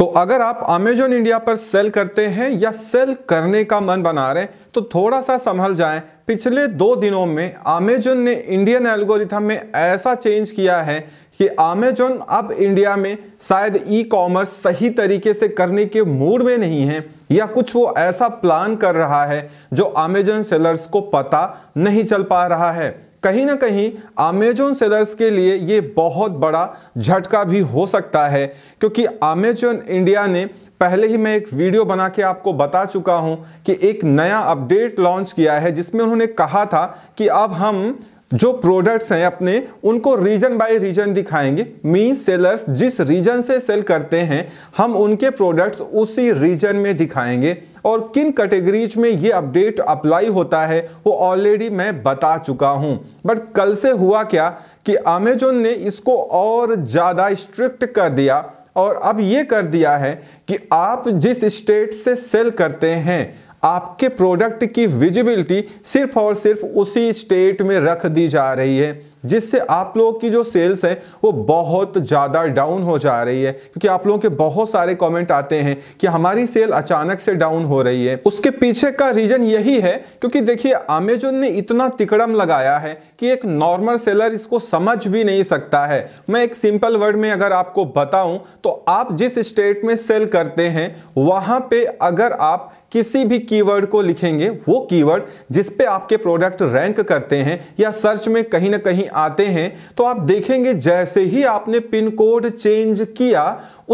तो अगर आप अमेजोन इंडिया पर सेल करते हैं या सेल करने का मन बना रहे हैं तो थोड़ा सा संभल जाएं पिछले दो दिनों में अमेजोन ने इंडियन एल्गोरिथम में ऐसा चेंज किया है कि अमेजोन अब इंडिया में शायद ई कॉमर्स सही तरीके से करने के मूड में नहीं है या कुछ वो ऐसा प्लान कर रहा है जो अमेजोन सेलर्स को पता नहीं चल पा रहा है कहीं ना कहीं अमेजोन सेलर्स के लिए ये बहुत बड़ा झटका भी हो सकता है क्योंकि अमेजोन इंडिया ने पहले ही मैं एक वीडियो बना के आपको बता चुका हूं कि एक नया अपडेट लॉन्च किया है जिसमें उन्होंने कहा था कि अब हम जो प्रोडक्ट्स हैं अपने उनको रीजन बाय रीजन दिखाएंगे मीन सेलर्स जिस रीजन से सेल करते हैं हम उनके प्रोडक्ट्स उसी रीजन में दिखाएंगे और किन कैटेगरीज में ये अपडेट अप्लाई होता है वो ऑलरेडी मैं बता चुका हूँ बट कल से हुआ क्या कि अमेजोन ने इसको और ज़्यादा स्ट्रिक्ट कर दिया और अब ये कर दिया है कि आप जिस स्टेट से सेल करते हैं आपके प्रोडक्ट की विजिबिलिटी सिर्फ और सिर्फ उसी स्टेट में रख दी जा रही है जिससे आप लोगों की जो सेल्स है वो बहुत ज़्यादा डाउन हो जा रही है क्योंकि आप लोगों के बहुत सारे कमेंट आते हैं कि हमारी सेल अचानक से डाउन हो रही है उसके पीछे का रीज़न यही है क्योंकि देखिए अमेजोन ने इतना तिकड़म लगाया है कि एक नॉर्मल सेलर इसको समझ भी नहीं सकता है मैं एक सिंपल वर्ड में अगर आपको बताऊं तो आप जिस स्टेट में सेल करते हैं वहाँ पे अगर आप किसी भी कीवर्ड को लिखेंगे वो कीवर्ड जिस पे आपके प्रोडक्ट रैंक करते हैं या सर्च में कहीं ना कहीं आते हैं तो आप देखेंगे जैसे ही आपने पिन कोड चेंज किया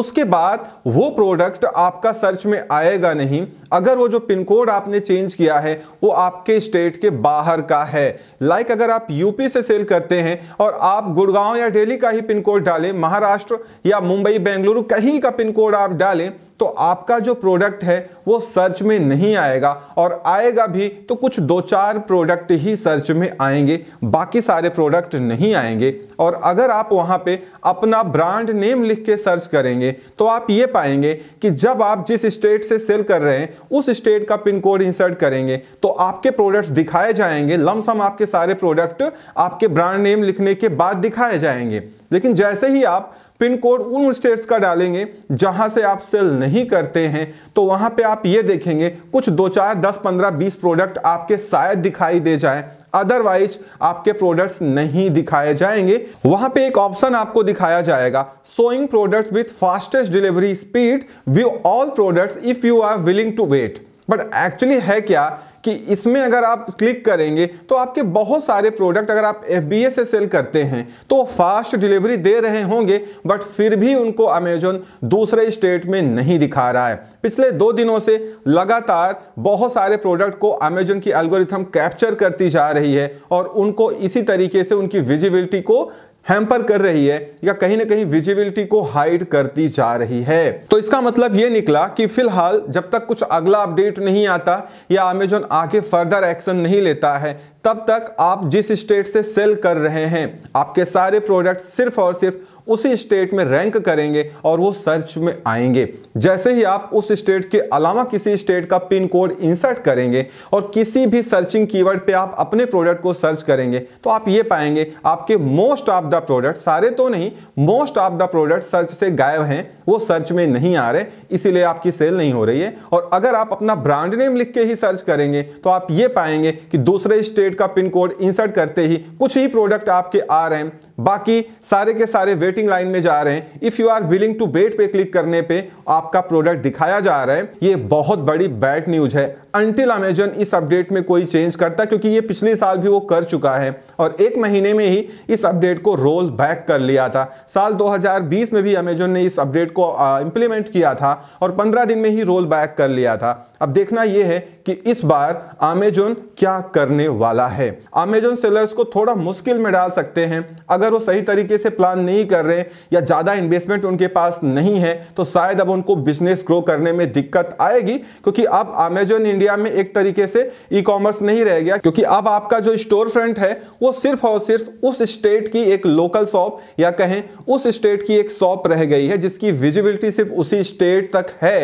उसके बाद वो प्रोडक्ट आपका सर्च में आएगा नहीं अगर वो जो पिन कोड आपने चेंज किया है वो आपके स्टेट के बाहर का है लाइक like अगर आप यूपी से सेल करते हैं और आप गुड़गांव या दिल्ली का ही पिन कोड डालें महाराष्ट्र या मुंबई बेंगलुरु कहीं का पिन कोड आप डालें तो आपका जो प्रोडक्ट है वो सर्च में नहीं आएगा और आएगा भी तो कुछ दो चार प्रोडक्ट ही सर्च में आएंगे बाकी सारे प्रोडक्ट नहीं आएंगे और अगर आप वहाँ पे अपना ब्रांड नेम लिख के सर्च करेंगे तो आप ये पाएंगे कि जब आप जिस स्टेट से सेल कर रहे हैं उस स्टेट का पिन कोड इंसर्ट करेंगे तो आपके प्रोडक्ट्स दिखाए जाएंगे लमसम आपके सारे प्रोडक्ट आपके ब्रांड नेम लिखने के बाद दिखाए जाएंगे लेकिन जैसे ही आप पिन कोड उन स्टेट्स का डालेंगे जहां से आप सेल नहीं करते हैं तो वहां पे आप ये देखेंगे कुछ दो चार दस पंद्रह बीस प्रोडक्ट आपके शायद दिखाई दे जाए अदरवाइज आपके प्रोडक्ट्स नहीं दिखाए जाएंगे वहां पे एक ऑप्शन आपको दिखाया जाएगा showing products with fastest delivery speed view all products if you are willing to wait but actually है क्या कि इसमें अगर आप क्लिक करेंगे तो आपके बहुत सारे प्रोडक्ट अगर आप एफ से सेल करते हैं तो फास्ट डिलीवरी दे रहे होंगे बट फिर भी उनको अमेजोन दूसरे स्टेट में नहीं दिखा रहा है पिछले दो दिनों से लगातार बहुत सारे प्रोडक्ट को अमेजोन की एल्गोरिथम कैप्चर करती जा रही है और उनको इसी तरीके से उनकी विजिबिलिटी को हैम्पर कर रही है या कहीं ना कहीं विजिबिलिटी को हाइड करती जा रही है तो इसका मतलब ये निकला कि फिलहाल जब तक कुछ अगला अपडेट नहीं आता या अमेजोन आगे फर्दर एक्शन नहीं लेता है तब तक आप जिस स्टेट से सेल कर रहे हैं आपके सारे प्रोडक्ट सिर्फ और सिर्फ उसी स्टेट में रैंक करेंगे और वो सर्च में आएंगे जैसे ही आप उस स्टेट के अलावा किसी स्टेट का पिन कोड इंसर्ट करेंगे और किसी भी सर्चिंग कीवर्ड पे आप अपने प्रोडक्ट को सर्च करेंगे तो आप ये पाएंगे आपके most of the the product सारे तो नहीं most of the product search से गायब हैं वो सर्च में नहीं आ रहे इसीलिए आपकी सेल नहीं हो रही है और अगर आप अपना ब्रांड नेम लिख के ही सर्च करेंगे तो आप ये पाएंगे कि दूसरे स्टेट का पिन कोड इंसर्ट करते ही कुछ ही प्रोडक्ट आपके आ रहे हैं बाकी सारे के सारे वेटिंग लाइन में जा रहे हैं if you are willing to wait पे क्लिक करने पे आपका प्रोडक्ट दिखाया जा रहा है ये बहुत बड़ी बैड न्यूज है अनटिल अमेजन इस अपडेट में कोई चेंज करता क्योंकि ये पिछले साल भी वो कर चुका है और एक महीने में ही इस अपडेट को रोल बैक कर लिया था साल 2020 में भी अमेजन ने इस अपडेट को इम्प्लीमेंट किया था और 15 दिन में ही रोल बैक कर लिया था अब देखना यह है कि इस बार अमेजोन क्या करने वाला है अमेजोन सेलर्स को थोड़ा मुश्किल में डाल सकते हैं अगर वो सही तरीके से प्लान नहीं कर रहे या ज़्यादा इन्वेस्टमेंट उनके पास नहीं है तो शायद अब उनको बिजनेस ग्रो करने में दिक्कत आएगी क्योंकि अब अमेजोन इंडिया इंडिया में एक तरीके से ई कॉमर्स नहीं रह गया क्योंकि अब आपका जो स्टोर फ्रंट है वो सिर्फ और सिर्फ उस स्टेट की एक लोकल शॉप या कहें उस स्टेट की एक शॉप रह गई है जिसकी विजिबिलिटी सिर्फ उसी स्टेट तक है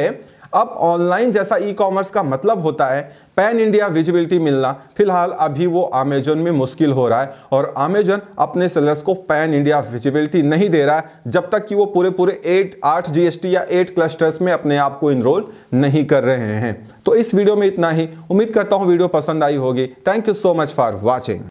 अब ऑनलाइन जैसा ई कॉमर्स का मतलब होता है पैन इंडिया विजिबिलिटी मिलना फिलहाल अभी वो अमेजोन में मुश्किल हो रहा है और अमेजोन अपने सेलर्स को पैन इंडिया विजिबिलिटी नहीं दे रहा है जब तक कि वो पूरे पूरे एट आठ जीएसटी या एट क्लस्टर्स में अपने आप को इनरोल नहीं कर रहे हैं तो इस वीडियो में इतना ही उम्मीद करता हूँ वीडियो पसंद आई होगी thank you so much for watching